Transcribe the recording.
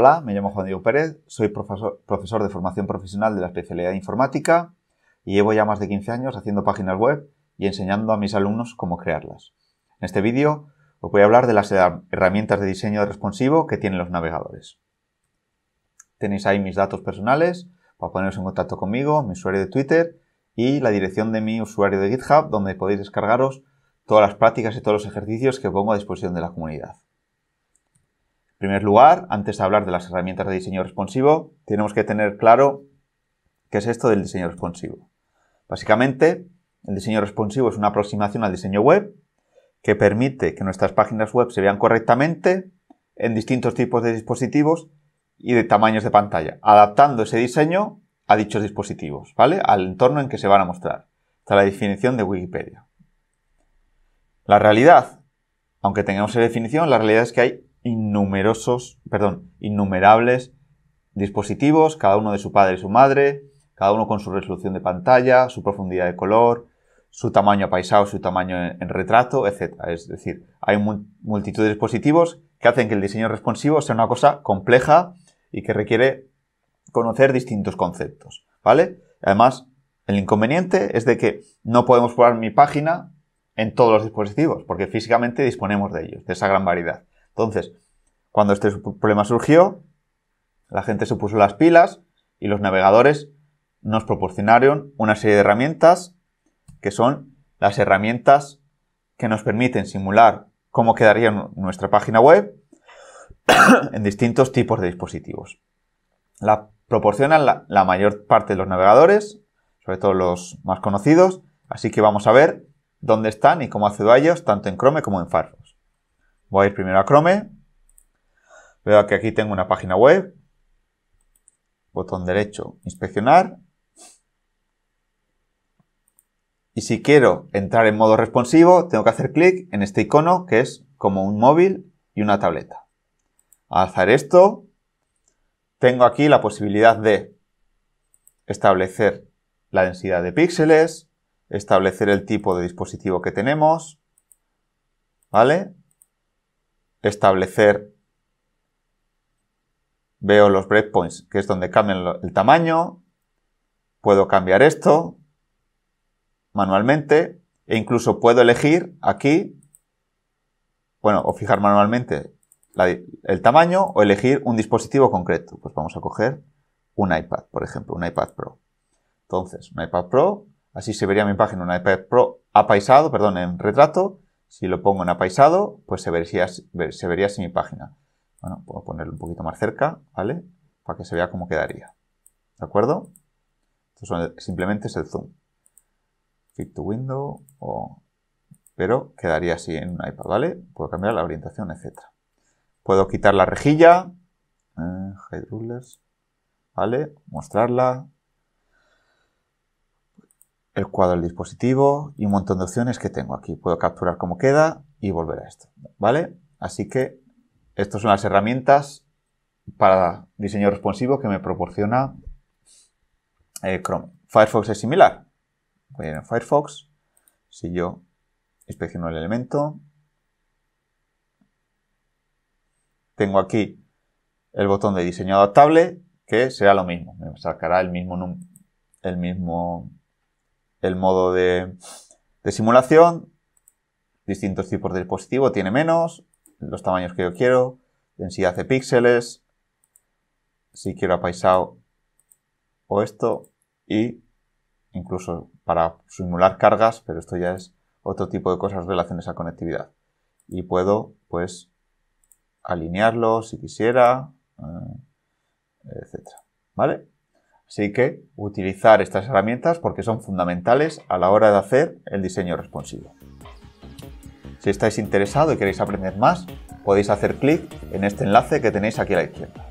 Hola, me llamo Juan Diego Pérez, soy profesor, de formación profesional de la especialidad de informática y llevo ya más de 15 años haciendo páginas web y enseñando a mis alumnos cómo crearlas. En este vídeo os voy a hablar de las herramientas de diseño responsivo que tienen los navegadores. Tenéis ahí mis datos personales para poneros en contacto conmigo, mi usuario de Twitter y la dirección de mi usuario de GitHub donde podéis descargaros todas las prácticas y todos los ejercicios que pongo a disposición de la comunidad. En primer lugar, antes de hablar de las herramientas de diseño responsivo, tenemos que tener claro qué es esto del diseño responsivo. Básicamente, el diseño responsivo es una aproximación al diseño web que permite que nuestras páginas web se vean correctamente en distintos tipos de dispositivos y de tamaños de pantalla, adaptando ese diseño a dichos dispositivos, ¿vale? Al entorno en que se van a mostrar. Esta es la definición de Wikipedia. La realidad, aunque tengamos esa definición, la realidad es que hay innumerosos, perdón, innumerables dispositivos, cada uno de su padre y su madre, cada uno con su resolución de pantalla, su profundidad de color, su tamaño apaisado, su tamaño en, retrato, etc. Es decir, hay multitud de dispositivos que hacen que el diseño responsivo sea una cosa compleja y que requiere conocer distintos conceptos, ¿vale? Además, el inconveniente es de que no podemos probar mi página en todos los dispositivos, porque físicamente disponemos de ellos, de esa gran variedad. Entonces, cuando este problema surgió, la gente se puso las pilas y los navegadores nos proporcionaron una serie de herramientas que son las herramientas que nos permiten simular cómo quedaría nuestra página web en distintos tipos de dispositivos. La proporcionan la, mayor parte de los navegadores, sobre todo los más conocidos, así que vamos a ver dónde están y cómo accedo a ellos tanto en Chrome como en Firefox. Voy a ir primero a Chrome. Veo que aquí tengo una página web. Botón derecho, inspeccionar. Y si quiero entrar en modo responsivo, tengo que hacer clic en este icono que es como un móvil y una tableta. Al hacer esto, tengo aquí la posibilidad de establecer la densidad de píxeles, establecer el tipo de dispositivo que tenemos, ¿vale? establecer, veo los breakpoints, que es donde cambian el tamaño, puedo cambiar esto manualmente e incluso puedo elegir aquí, bueno, o fijar manualmente el tamaño o elegir un dispositivo concreto. Pues vamos a coger un iPad, por ejemplo, un iPad Pro. Entonces, un iPad Pro, así se vería mi página, un iPad Pro apaisado, perdón, en retrato, si lo pongo en apaisado, pues se vería, se vería así mi página. Bueno, puedo ponerlo un poquito más cerca, ¿vale? Para que se vea cómo quedaría. ¿De acuerdo? Esto simplemente es el zoom. Fit to window o... Pero quedaría así en un iPad, ¿vale? Puedo cambiar la orientación, etc. Puedo quitar la rejilla. Eh, Hide rulers. ¿Vale? Mostrarla el cuadro del dispositivo y un montón de opciones que tengo aquí. Puedo capturar como queda y volver a esto, ¿vale? Así que estas son las herramientas para diseño responsivo que me proporciona eh, Chrome. Firefox es similar. Voy a ir en Firefox. Si yo inspecciono el elemento, tengo aquí el botón de diseño adaptable, que será lo mismo. Me sacará el mismo, el mismo el modo de, simulación, distintos tipos de dispositivo, tiene menos, los tamaños que yo quiero, densidad de píxeles, si quiero apaisado o esto, y incluso para simular cargas, pero esto ya es otro tipo de cosas relacionadas a conectividad. Y puedo, pues, alinearlo si quisiera, eh, Etcétera. ¿Vale? Así que utilizar estas herramientas porque son fundamentales a la hora de hacer el diseño responsivo. Si estáis interesados y queréis aprender más, podéis hacer clic en este enlace que tenéis aquí a la izquierda.